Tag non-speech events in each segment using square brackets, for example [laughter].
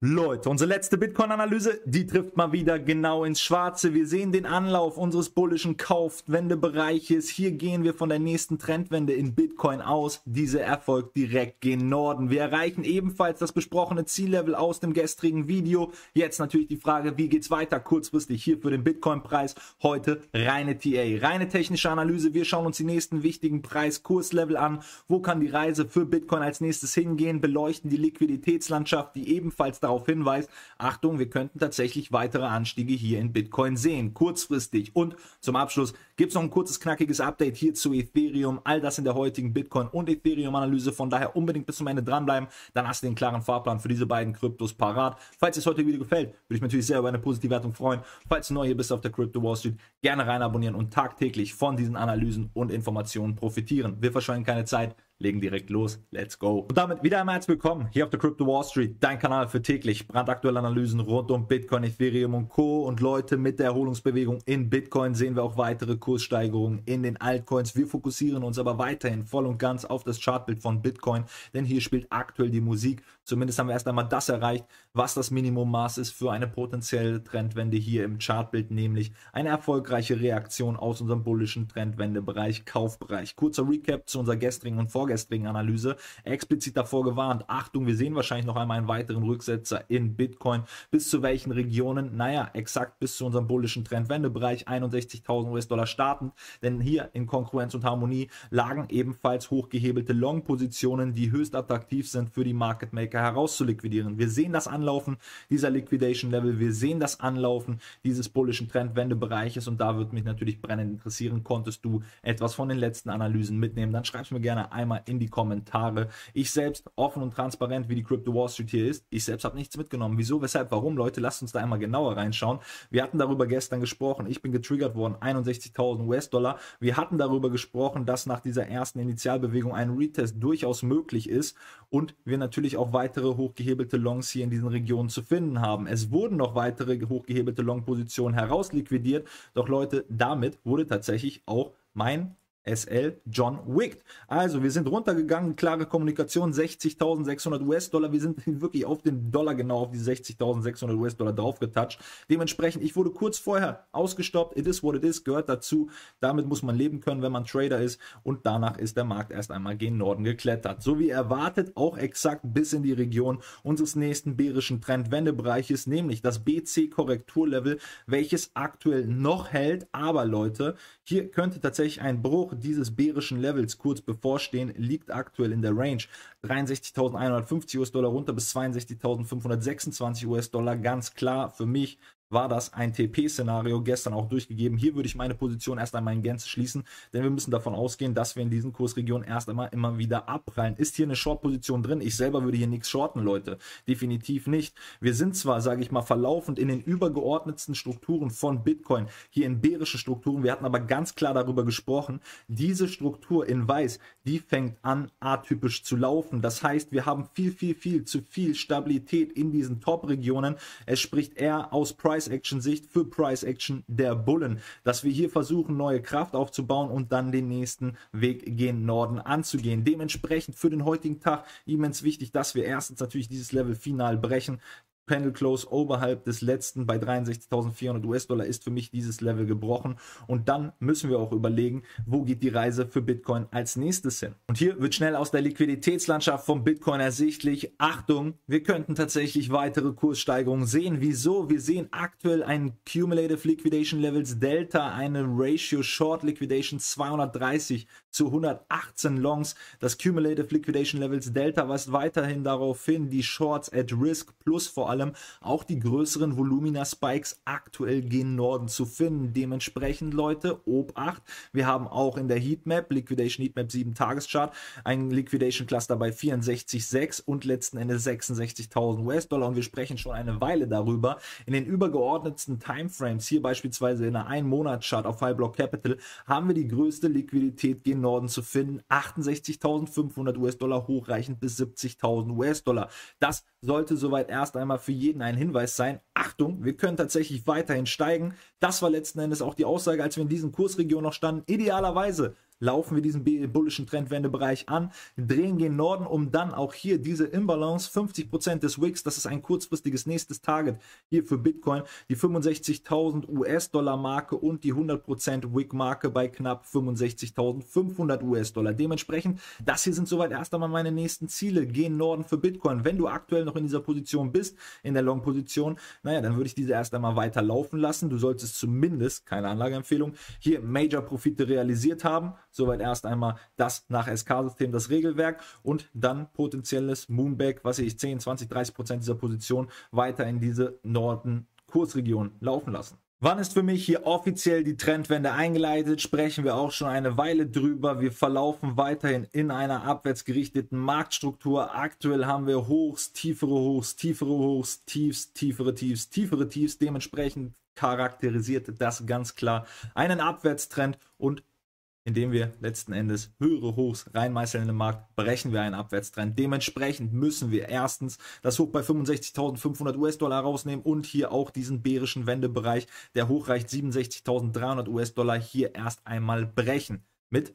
Leute, unsere letzte Bitcoin-Analyse, die trifft mal wieder genau ins Schwarze. Wir sehen den Anlauf unseres bullischen Kaufwendebereiches. Hier gehen wir von der nächsten Trendwende in Bitcoin aus. Diese erfolgt direkt gen Norden. Wir erreichen ebenfalls das besprochene Ziellevel aus dem gestrigen Video. Jetzt natürlich die Frage, wie geht's weiter? Kurzfristig hier für den Bitcoin-Preis. Heute reine TA, reine technische Analyse. Wir schauen uns die nächsten wichtigen Preiskurslevel an. Wo kann die Reise für Bitcoin als nächstes hingehen? Beleuchten die Liquiditätslandschaft, die ebenfalls da darauf hinweist, Achtung, wir könnten tatsächlich weitere Anstiege hier in Bitcoin sehen, kurzfristig. Und zum Abschluss gibt es noch ein kurzes, knackiges Update hier zu Ethereum. All das in der heutigen Bitcoin- und Ethereum-Analyse. Von daher unbedingt bis zum Ende dranbleiben. Dann hast du den klaren Fahrplan für diese beiden Kryptos parat. Falls dir das heutige Video gefällt, würde ich mich natürlich sehr über eine positive Wertung freuen. Falls du neu hier bist auf der Crypto Wall Street, gerne rein abonnieren und tagtäglich von diesen Analysen und Informationen profitieren. Wir verschwenden keine Zeit legen direkt los. Let's go. Und damit wieder einmal herzlich willkommen hier auf der Crypto Wall Street, dein Kanal für täglich brandaktuelle Analysen rund um Bitcoin, Ethereum und Co. Und Leute, mit der Erholungsbewegung in Bitcoin sehen wir auch weitere Kurssteigerungen in den Altcoins. Wir fokussieren uns aber weiterhin voll und ganz auf das Chartbild von Bitcoin, denn hier spielt aktuell die Musik Zumindest haben wir erst einmal das erreicht, was das Minimummaß ist für eine potenzielle Trendwende hier im Chartbild, nämlich eine erfolgreiche Reaktion aus unserem bullischen Trendwendebereich, Kaufbereich. Kurzer Recap zu unserer gestrigen und vorgestrigen Analyse. Explizit davor gewarnt, Achtung, wir sehen wahrscheinlich noch einmal einen weiteren Rücksetzer in Bitcoin. Bis zu welchen Regionen? Naja, exakt bis zu unserem bullischen Trendwendebereich, 61.000 US-Dollar startend, denn hier in Konkurrenz und Harmonie lagen ebenfalls hochgehebelte Long-Positionen, die höchst attraktiv sind für die Market Maker heraus zu liquidieren. Wir sehen das Anlaufen dieser Liquidation Level, wir sehen das Anlaufen dieses bullischen Trendwendebereiches und da würde mich natürlich brennend interessieren, konntest du etwas von den letzten Analysen mitnehmen, dann schreib es mir gerne einmal in die Kommentare. Ich selbst, offen und transparent, wie die Crypto Wall Street hier ist, ich selbst habe nichts mitgenommen. Wieso, weshalb, warum? Leute, lasst uns da einmal genauer reinschauen. Wir hatten darüber gestern gesprochen, ich bin getriggert worden, 61.000 US-Dollar. Wir hatten darüber gesprochen, dass nach dieser ersten Initialbewegung ein Retest durchaus möglich ist und wir natürlich auch weiter weitere hochgehebelte Longs hier in diesen Regionen zu finden haben. Es wurden noch weitere hochgehebelte Long-Positionen herausliquidiert, doch Leute, damit wurde tatsächlich auch mein SL John Wick. Also, wir sind runtergegangen, klare Kommunikation, 60.600 US-Dollar. Wir sind [laughs] wirklich auf den Dollar genau auf die 60.600 US-Dollar draufgetatscht. Dementsprechend, ich wurde kurz vorher ausgestoppt. It is what it is, gehört dazu. Damit muss man leben können, wenn man Trader ist. Und danach ist der Markt erst einmal gen Norden geklettert. So wie erwartet, auch exakt bis in die Region unseres nächsten bärischen Trendwendebereiches, nämlich das BC-Korrekturlevel, welches aktuell noch hält. Aber Leute, hier könnte tatsächlich ein Bruch dieses bärischen Levels kurz bevorstehen, liegt aktuell in der Range 63.150 US-Dollar runter bis 62.526 US-Dollar. Ganz klar für mich war das ein TP-Szenario gestern auch durchgegeben. Hier würde ich meine Position erst einmal in Gänze schließen, denn wir müssen davon ausgehen, dass wir in diesen Kursregionen erst einmal immer wieder abprallen. Ist hier eine Short-Position drin? Ich selber würde hier nichts shorten, Leute. Definitiv nicht. Wir sind zwar, sage ich mal, verlaufend in den übergeordnetsten Strukturen von Bitcoin, hier in bärische Strukturen. Wir hatten aber ganz klar darüber gesprochen, diese Struktur in weiß, die fängt an atypisch zu laufen. Das heißt, wir haben viel, viel, viel zu viel Stabilität in diesen Top-Regionen. Es spricht eher aus Price Price-Action-Sicht, für Price-Action der Bullen, dass wir hier versuchen, neue Kraft aufzubauen und dann den nächsten Weg gen Norden anzugehen. Dementsprechend für den heutigen Tag immens wichtig, dass wir erstens natürlich dieses Level final brechen, Panel Close oberhalb des letzten bei 63.400 US-Dollar ist für mich dieses Level gebrochen. Und dann müssen wir auch überlegen, wo geht die Reise für Bitcoin als nächstes hin. Und hier wird schnell aus der Liquiditätslandschaft von Bitcoin ersichtlich, Achtung, wir könnten tatsächlich weitere Kurssteigerungen sehen. Wieso? Wir sehen aktuell ein Cumulative Liquidation Levels Delta, eine Ratio Short Liquidation 230 zu 118 Longs. Das Cumulative Liquidation Levels Delta weist weiterhin darauf hin, die Shorts at Risk plus vor allem allem auch die größeren Volumina-Spikes aktuell gen Norden zu finden. Dementsprechend, Leute, Obacht. Wir haben auch in der Heatmap, Liquidation Heatmap 7 Tageschart, ein Liquidation Cluster bei 64,6 und letzten Endes 66.000 US-Dollar. Und wir sprechen schon eine Weile darüber. In den übergeordnetsten Timeframes, hier beispielsweise in der 1-Monat-Chart auf High Block Capital, haben wir die größte Liquidität gen Norden zu finden. 68.500 US-Dollar hochreichend bis 70.000 US-Dollar. Das sollte soweit erst einmal für für jeden ein Hinweis sein. Achtung, wir können tatsächlich weiterhin steigen. Das war letzten Endes auch die Aussage, als wir in diesen Kursregionen noch standen. Idealerweise laufen wir diesen bullischen Trendwendebereich an, drehen gen Norden, um dann auch hier diese Imbalance, 50% des Wicks, das ist ein kurzfristiges nächstes Target hier für Bitcoin, die 65.000 US-Dollar-Marke und die 100% Wick-Marke bei knapp 65.500 US-Dollar. Dementsprechend, das hier sind soweit erst einmal meine nächsten Ziele, gehen Norden für Bitcoin. Wenn du aktuell noch in dieser Position bist, in der Long-Position, naja, dann würde ich diese erst einmal weiter laufen lassen. Du solltest zumindest, keine Anlageempfehlung, hier Major-Profite realisiert haben. Soweit erst einmal das nach SK-System, das Regelwerk und dann potenzielles Moonback, was ich 10, 20, 30 Prozent dieser Position weiter in diese Norden-Kursregion laufen lassen. Wann ist für mich hier offiziell die Trendwende eingeleitet? Sprechen wir auch schon eine Weile drüber. Wir verlaufen weiterhin in einer abwärtsgerichteten Marktstruktur. Aktuell haben wir Hochs, tiefere Hochs, tiefere Hochs, Tiefs, tiefere Tiefs, tiefere Tiefs. Dementsprechend charakterisiert das ganz klar einen Abwärtstrend und indem wir letzten Endes höhere Hochs reinmeißeln in den Markt, brechen wir einen Abwärtstrend. Dementsprechend müssen wir erstens das Hoch bei 65.500 US-Dollar rausnehmen und hier auch diesen bärischen Wendebereich, der hoch reicht 67.300 US-Dollar, hier erst einmal brechen. Mit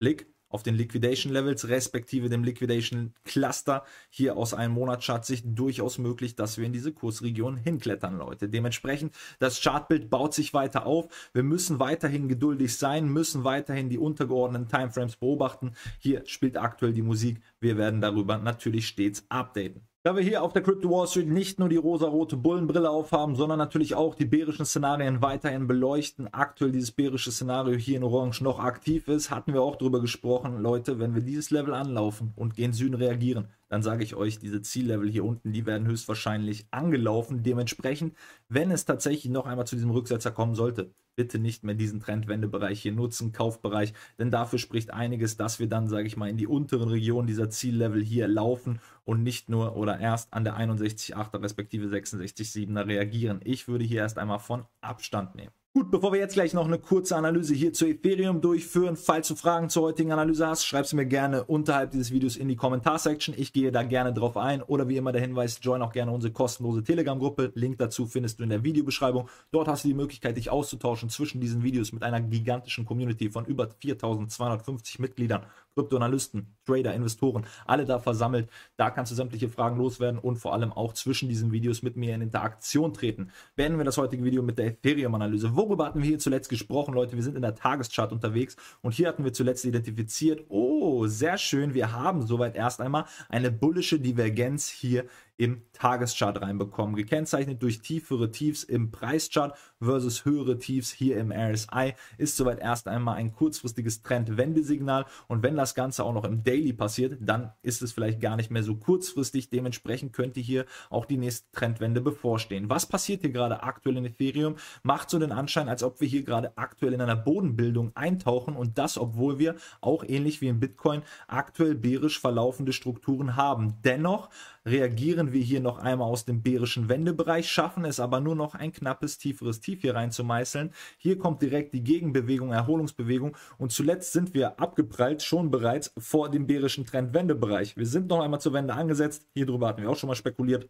Blick auf den Liquidation Levels, respektive dem Liquidation Cluster. Hier aus einem Monat Chart sich durchaus möglich, dass wir in diese Kursregion hinklettern, Leute. Dementsprechend, das Chartbild baut sich weiter auf. Wir müssen weiterhin geduldig sein, müssen weiterhin die untergeordneten Timeframes beobachten. Hier spielt aktuell die Musik. Wir werden darüber natürlich stets updaten. Da wir hier auf der Crypto Wall Street nicht nur die rosa-rote Bullenbrille aufhaben, sondern natürlich auch die bärischen Szenarien weiterhin beleuchten, aktuell dieses bärische Szenario hier in Orange noch aktiv ist, hatten wir auch darüber gesprochen, Leute, wenn wir dieses Level anlaufen und gehen Süden reagieren, dann sage ich euch, diese Ziellevel hier unten, die werden höchstwahrscheinlich angelaufen. Dementsprechend, wenn es tatsächlich noch einmal zu diesem Rücksetzer kommen sollte, bitte nicht mehr diesen Trendwendebereich hier nutzen, Kaufbereich, denn dafür spricht einiges, dass wir dann, sage ich mal, in die unteren Regionen dieser Ziellevel hier laufen und nicht nur oder erst an der 61,8er respektive 66,7er reagieren. Ich würde hier erst einmal von Abstand nehmen. Gut, bevor wir jetzt gleich noch eine kurze Analyse hier zu Ethereum durchführen, falls du Fragen zur heutigen Analyse hast, schreib sie mir gerne unterhalb dieses Videos in die Kommentarsection. Ich gehe da gerne drauf ein oder wie immer der Hinweis, join auch gerne unsere kostenlose Telegram-Gruppe. Link dazu findest du in der Videobeschreibung. Dort hast du die Möglichkeit, dich auszutauschen zwischen diesen Videos mit einer gigantischen Community von über 4250 Mitgliedern. Kryptoanalysten, Trader, Investoren, alle da versammelt. Da kannst du sämtliche Fragen loswerden und vor allem auch zwischen diesen Videos mit mir in Interaktion treten. Beenden wir das heutige Video mit der Ethereum-Analyse. Worüber hatten wir hier zuletzt gesprochen, Leute? Wir sind in der Tageschart unterwegs und hier hatten wir zuletzt identifiziert, oh, sehr schön, wir haben soweit erst einmal eine bullische Divergenz hier im Tageschart reinbekommen. Gekennzeichnet durch tiefere Tiefs im Preischart versus höhere Tiefs hier im RSI ist soweit erst einmal ein kurzfristiges Trendwendesignal und wenn das Ganze auch noch im Daily passiert, dann ist es vielleicht gar nicht mehr so kurzfristig. Dementsprechend könnte hier auch die nächste Trendwende bevorstehen. Was passiert hier gerade aktuell in Ethereum? Macht so den Anschein, als ob wir hier gerade aktuell in einer Bodenbildung eintauchen und das, obwohl wir auch ähnlich wie in Bitcoin aktuell bärisch verlaufende Strukturen haben. Dennoch reagieren wir hier noch einmal aus dem bärischen Wendebereich, schaffen es aber nur noch ein knappes, tieferes Tief hier reinzumeißeln. Hier kommt direkt die Gegenbewegung, Erholungsbewegung und zuletzt sind wir abgeprallt, schon bereits vor dem bärischen Trendwendebereich. Wir sind noch einmal zur Wende angesetzt, hier drüber hatten wir auch schon mal spekuliert,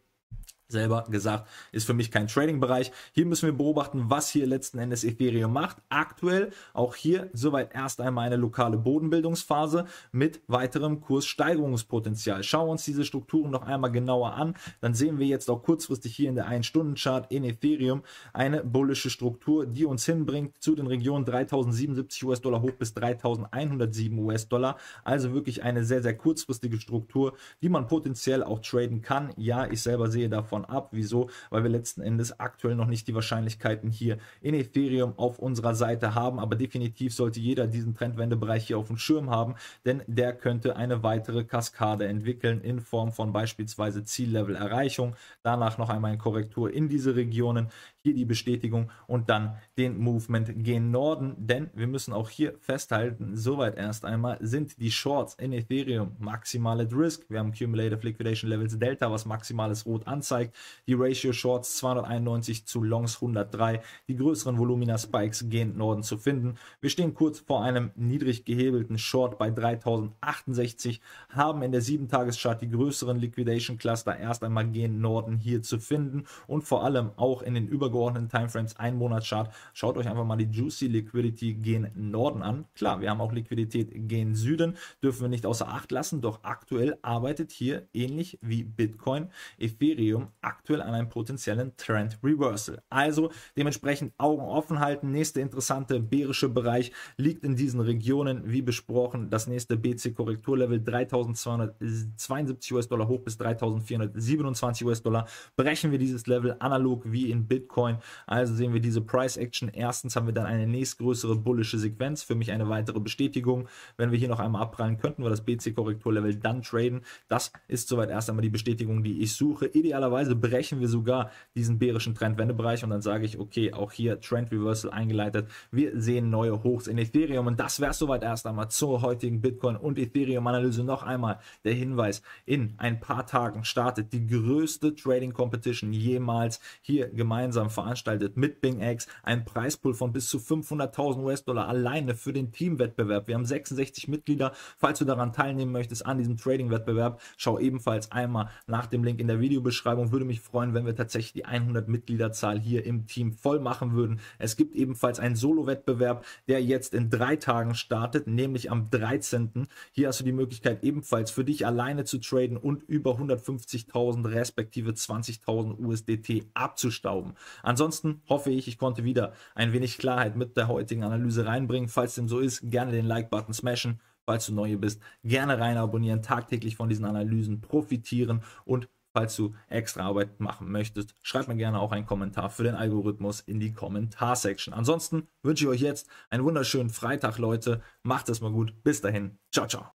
selber gesagt, ist für mich kein Trading-Bereich. Hier müssen wir beobachten, was hier letzten Endes Ethereum macht. Aktuell auch hier soweit erst einmal eine lokale Bodenbildungsphase mit weiterem Kurssteigerungspotenzial. Schauen wir uns diese Strukturen noch einmal genauer an. Dann sehen wir jetzt auch kurzfristig hier in der 1-Stunden-Chart in Ethereum eine bullische Struktur, die uns hinbringt zu den Regionen 3077 US-Dollar hoch bis 3107 US-Dollar. Also wirklich eine sehr, sehr kurzfristige Struktur, die man potenziell auch traden kann. Ja, ich selber sehe davon davon ab. Wieso? Weil wir letzten Endes aktuell noch nicht die Wahrscheinlichkeiten hier in Ethereum auf unserer Seite haben. Aber definitiv sollte jeder diesen Trendwendebereich hier auf dem Schirm haben, denn der könnte eine weitere Kaskade entwickeln in Form von beispielsweise Ziellevel-Erreichung, danach noch einmal eine Korrektur in diese Regionen, hier die Bestätigung und dann den Movement gen Norden. Denn wir müssen auch hier festhalten, soweit erst einmal sind die Shorts in Ethereum maximal at Risk. Wir haben Cumulative Liquidation Levels Delta, was maximales Rot anzeigt die Ratio Shorts 291 zu Longs 103. Die größeren Volumina Spikes gehen Norden zu finden. Wir stehen kurz vor einem niedrig gehebelten Short bei 3068, haben in der 7-Tages-Chart die größeren Liquidation Cluster erst einmal gehen Norden hier zu finden und vor allem auch in den übergeordneten Timeframes 1 Monat Chart. Schaut euch einfach mal die Juicy Liquidity gehen Norden an. Klar, wir haben auch Liquidität gehen Süden, dürfen wir nicht außer Acht lassen, doch aktuell arbeitet hier ähnlich wie Bitcoin, Ethereum aktuell an einem potenziellen Trend Reversal. Also dementsprechend Augen offen halten. Nächste interessante bärische Bereich liegt in diesen Regionen, wie besprochen. Das nächste BC-Korrekturlevel 3272 US-Dollar hoch bis 3427 US-Dollar. Brechen wir dieses Level analog wie in Bitcoin. Also sehen wir diese Price Action. Erstens haben wir dann eine nächstgrößere bullische Sequenz. Für mich eine weitere Bestätigung. Wenn wir hier noch einmal abprallen könnten, wir das BC-Korrekturlevel dann traden. Das ist soweit erst einmal die Bestätigung, die ich suche. Idealerweise Möglicherweise brechen wir sogar diesen bärischen Trendwendebereich und dann sage ich, okay, auch hier Trend Reversal eingeleitet. Wir sehen neue Hochs in Ethereum und das wäre soweit erst einmal zur heutigen Bitcoin und Ethereum Analyse. Noch einmal der Hinweis, in ein paar Tagen startet die größte Trading Competition jemals hier gemeinsam veranstaltet mit BingX. Ein Preispool von bis zu 500.000 US-Dollar alleine für den Teamwettbewerb. Wir haben 66 Mitglieder. Falls du daran teilnehmen möchtest an diesem Trading-Wettbewerb, schau ebenfalls einmal nach dem Link in der Videobeschreibung. Würde würde mich freuen, wenn wir tatsächlich die 100 Mitgliederzahl hier im Team voll machen würden. Es gibt ebenfalls einen Solo-Wettbewerb, der jetzt in drei Tagen startet, nämlich am 13. Hier hast du die Möglichkeit ebenfalls für dich alleine zu traden und über 150.000 respektive 20.000 USDT abzustauben. Ansonsten hoffe ich, ich konnte wieder ein wenig Klarheit mit der heutigen Analyse reinbringen. Falls dem so ist, gerne den Like-Button smashen. Falls du neu bist, gerne rein abonnieren, tagtäglich von diesen Analysen profitieren und Falls du extra Arbeit machen möchtest, schreib mir gerne auch einen Kommentar für den Algorithmus in die Kommentarsection. Ansonsten wünsche ich euch jetzt einen wunderschönen Freitag, Leute. Macht es mal gut. Bis dahin. Ciao, ciao.